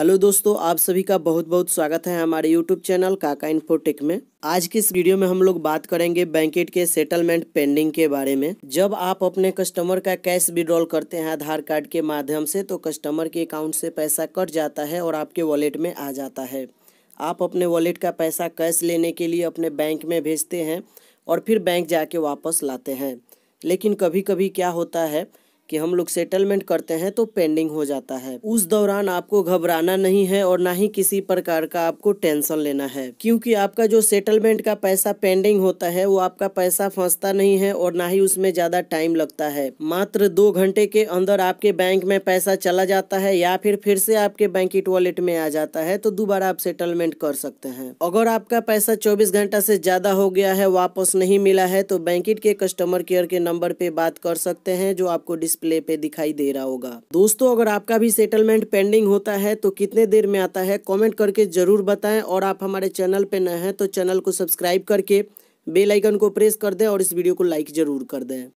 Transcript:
hello दोस्तों आप सभी का बहुत बहुत स्वागत है हमारे यूट्यूब चैनल काका इन्फोटेक में आज की इस वीडियो में हम लोग बात करेंगे बैंकेट के सेटलमेंट पेंडिंग के बारे में जब आप अपने कस्टमर का कैश विड्रॉल करते हैं आधार कार्ड के माध्यम से तो कस्टमर के अकाउंट से पैसा कट जाता है और आपके वॉलेट में आ जाता है आप अपने वॉलेट का पैसा कैश लेने के लिए अपने बैंक में भेजते हैं और फिर बैंक जाके वापस लाते हैं लेकिन कभी कभी क्या होता है कि हम लोग सेटलमेंट करते हैं तो पेंडिंग हो जाता है उस दौरान आपको घबराना नहीं है और ना ही किसी प्रकार का आपको टेंशन लेना है क्योंकि आपका जो सेटलमेंट का पैसा पेंडिंग होता है वो आपका पैसा फंसता नहीं है और ना ही उसमें ज्यादा टाइम लगता है मात्र दो घंटे के अंदर आपके बैंक में पैसा चला जाता है या फिर फिर से आपके बैंक वॉलेट में आ जाता है तो दोबारा आप सेटलमेंट कर सकते हैं अगर आपका पैसा चौबीस घंटा से ज्यादा हो गया है वापस नहीं मिला है तो बैंकिट के कस्टमर केयर के नंबर पे बात कर सकते हैं जो आपको डिस्प्ले पे दिखाई दे रहा होगा दोस्तों अगर आपका भी सेटलमेंट पेंडिंग होता है तो कितने देर में आता है कॉमेंट करके जरूर बताएं और आप हमारे चैनल पे न हैं तो चैनल को सब्सक्राइब करके बेल आइकन को प्रेस कर दें और इस वीडियो को लाइक जरूर कर दें